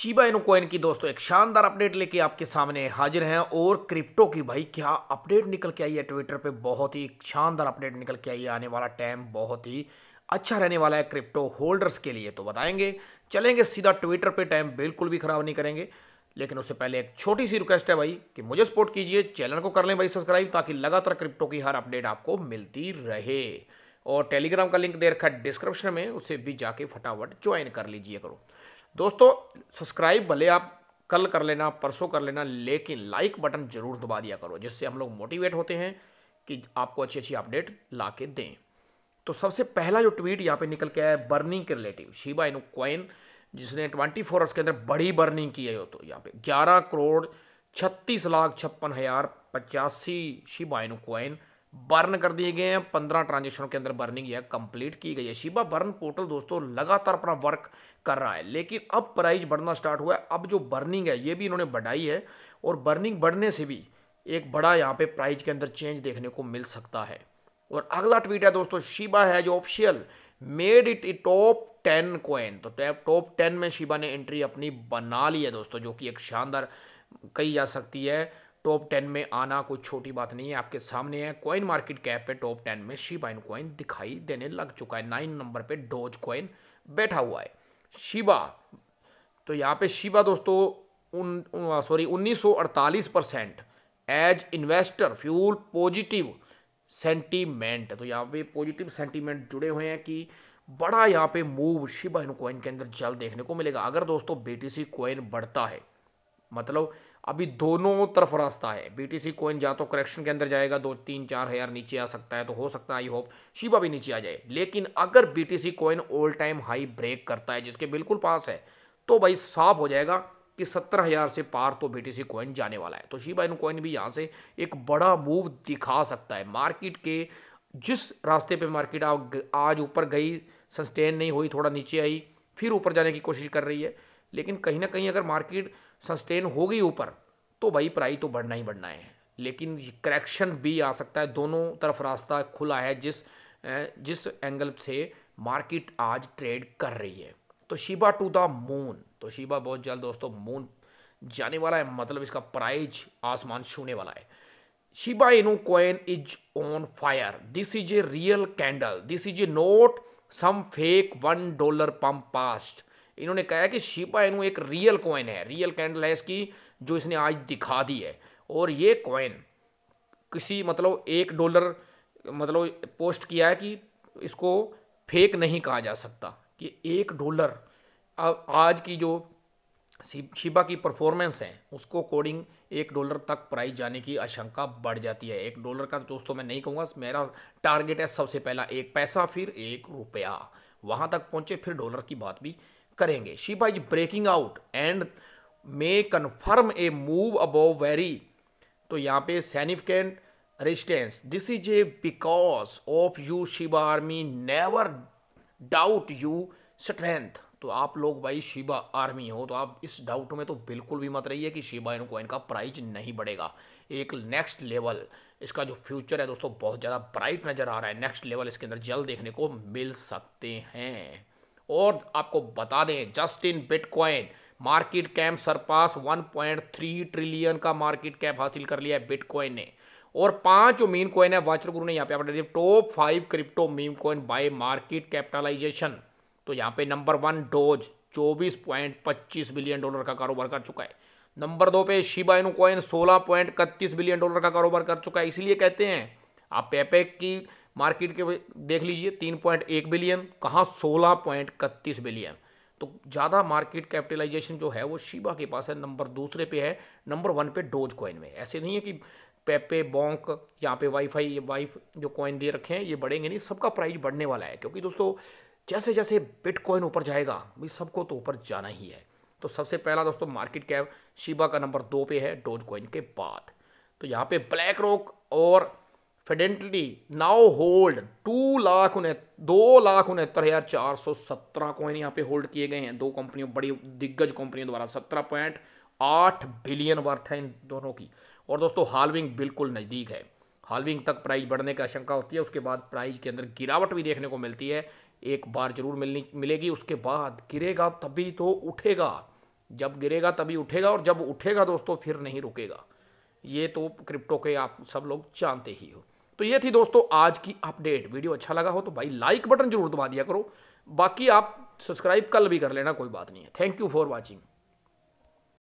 Shiba Inu की दोस्तों एक शानदार अपडेट लेके आपके सामने हाजिर हैं और क्रिप्टो की भाई क्या अपडेट निकल के आई है ट्विटर पे बहुत ही शानदार अपडेट निकल के आई है आने वाला टाइम बहुत ही अच्छा रहने वाला है क्रिप्टो होल्डर्स के लिए तो बताएंगे चलेंगे सीधा ट्विटर पे टाइम बिल्कुल भी खराब नहीं करेंगे लेकिन उससे पहले एक छोटी सी रिक्वेस्ट है भाई कि मुझे सपोर्ट कीजिए चैनल को कर लें भाई सब्सक्राइब ताकि लगातार क्रिप्टो की हर अपडेट आपको मिलती रहे और टेलीग्राम का लिंक दे रखा है डिस्क्रिप्शन में उसे भी जाके फटाफट ज्वाइन कर लीजिए करो दोस्तों सब्सक्राइब भले आप कल कर लेना परसों कर लेना लेकिन लाइक बटन जरूर दबा दिया करो जिससे हम लोग मोटिवेट होते हैं कि आपको अच्छी अच्छी अपडेट ला के दें तो सबसे पहला जो ट्वीट यहाँ पे निकल के आया है बर्निंग के रिलेटिव शिबा इनू क्वाइन जिसने 24 आवर्स के अंदर बड़ी बर्निंग की है तो यहाँ पे 11 करोड़ 36 लाख छप्पन हज़ार पचासी शिबा इनू क्वाइन बर्न कर दिए गए हैं पंद्रह ट्रांजेक्शन के अंदर बर्निंग यह कंप्लीट की गई है शिबा बर्न पोर्टल दोस्तों लगातार अपना वर्क कर रहा है लेकिन अब प्राइस बढ़ना स्टार्ट हुआ है अब जो बर्निंग है ये भी इन्होंने बढ़ाई है और बर्निंग बढ़ने से भी एक बड़ा यहाँ पे प्राइज के अंदर चेंज देखने को मिल सकता है और अगला ट्वीट है दोस्तों शिबा है जो official made it top ten coin तो टॉप टेन में शिबा ने एंट्री अपनी बना ली है दोस्तों जो कि एक शानदार कही जा सकती है टॉप टेन में आना कोई छोटी बात नहीं है आपके सामने है कॉइन मार्केट कैप पे टॉप टेन में शिबाइन कॉइन दिखाई देने लग चुका है नाइन नंबर पे डोज कॉइन बैठा हुआ है शिबा तो यहाँ पे शिबा दोस्तों um sorry 1948 percent as investor fuel positive sentiment तो यहाँ पे पॉजिटिव सेंटीमेंट जुड़े हुए हैं कि बड़ा यहाँ पे मूव शिबा इन कॉइन के अंदर जल्द देखने को मिलेगा अगर दोस्तों बीटीसी कॉइन बढ़ता है मतलब अभी दोनों तरफ रास्ता है बीटीसी कोइन या तो करेक्शन के अंदर जाएगा दो तीन चार हजार नीचे आ सकता है तो हो सकता है आई होप शिबा भी नीचे आ जाए लेकिन अगर BTC coin all time high break करता है जिसके बिल्कुल पास है तो भाई साफ हो जाएगा कि सत्तर हजार से पार तो बीटीसी कोइन जाने वाला है तो शिबा इन कोइन भी यहाँ से एक बड़ा मूव दिखा सकता है मार्केट के जिस रास्ते पर मार्केट आज ऊपर गई सस्टेन नहीं हुई थोड़ा नीचे आई फिर ऊपर जाने की कोशिश कर रही है लेकिन कहीं ना कहीं अगर मार्केट सस्टेन हो गई ऊपर तो भाई प्राई तो बढ़ना ही बढ़ना है लेकिन करेक्शन भी आ सकता है दोनों तरफ रास्ता खुला है जिस जिस एंगल से मार्केट आज ट्रेड कर रही है तो शिबा टू द मून तो शिबा बहुत जल्द दोस्तों मून जाने वाला है मतलब इसका प्राइज आसमान छूने वाला है Shiba Inu coin is on fire this is a real candle this is a not some fake one dollar pump past इन्होंने कहा कि शिपा इनू एक रियल कॉइन है रियल कैंडल है इसकी जो इसने आज दिखा दी है और ये कॉइन किसी मतलब एक डॉलर मतलब पोस्ट किया है कि इसको फेक नहीं कहा जा सकता कि एक डॉलर अब आज की जो शिबा की परफॉर्मेंस है उसको कोडिंग एक डॉलर तक प्राइस जाने की आशंका बढ़ जाती है एक डॉलर का दोस्तों मैं नहीं कहूँगा मेरा टारगेट है सबसे पहला एक पैसा फिर एक रुपया वहाँ तक पहुँचे फिर डॉलर की बात भी करेंगे Shiba is breaking out and may confirm a move above very तो यहाँ पे significant resistance this is a because of you Shiba army never doubt you strength तो आप लोग भाई शिवा आर्मी हो तो आप इस डाउट में तो बिल्कुल भी मत रहिए कि शिवा इनको इनका प्राइज नहीं बढ़ेगा एक नेक्स्ट लेवल इसका जो फ्यूचर है दोस्तों बहुत ज़्यादा ब्राइट नज़र आ रहा है नेक्स्ट लेवल इसके अंदर जल्द देखने को मिल सकते हैं और आपको बता दें just in bitcoin market cap surpass 1.3 trillion का मार्केट कैप हासिल कर लिया है बिटकॉइन ने और पांच जो मेन कॉइन है वाचर गुरु ने यहाँ पे आप top five crypto meme coin by market capitalization तो यहाँ पे number one Doge 24.25 billion dollar का कारोबार कर चुका है नंबर दो पे शिबाइनो कॉइन सोलह बिलियन डॉलर का कारोबार कर चुका है इसलिए कहते हैं आप पेपेक की मार्केट के देख लीजिए तीन पॉइंट एक बिलियन कहाँ सोलह पॉइंट इकतीस बिलियन तो ज़्यादा मार्केट कैपिटलाइजेशन जो है वो शिबा के पास है नंबर दूसरे पे है नंबर वन पे डोज कॉइन में ऐसे नहीं है कि पेपे बॉन्क यहाँ पे वाईफाई फाई वाइफ जो कॉइन दे रखे हैं ये बढ़ेंगे नहीं सबका प्राइस बढ़ने वाला है क्योंकि दोस्तों जैसे जैसे बिटकॉइन ऊपर जाएगा भाई सबको तो ऊपर जाना ही है तो सबसे पहला दोस्तों मार्केट कैप शिबा का नंबर दो पे है डोज कॉइन के बाद तो यहाँ पे ब्लैक रॉक और फेडेंटली नाउ होल्ड टू लाख उन्हें दो लाख उनहत्तर हज़ार चार सौ सत्रह कॉइन यहाँ पे होल्ड किए गए हैं दो कंपनियों बड़ी दिग्गज कंपनियों द्वारा सत्रह पॉइंट आठ बिलियन वर्थ है इन दोनों की और दोस्तों हालविंग बिल्कुल नज़दीक है हालविंग तक प्राइज बढ़ने की आशंका होती है उसके बाद प्राइज के अंदर गिरावट भी देखने को मिलती है एक बार जरूर मिलनी मिलेगी उसके बाद गिरेगा तभी तो उठेगा जब गिरेगा तभी उठेगा और जब उठेगा दोस्तों फिर नहीं रुकेगा ये तो क्रिप्टो के आप सब लोग जानते ही हो तो ये थी दोस्तों आज की अपडेट वीडियो अच्छा लगा हो तो भाई लाइक बटन जरूर दबा दिया करो बाकी आप सब्सक्राइब कल भी कर लेना कोई बात नहीं है थैंक यू फॉर वॉचिंग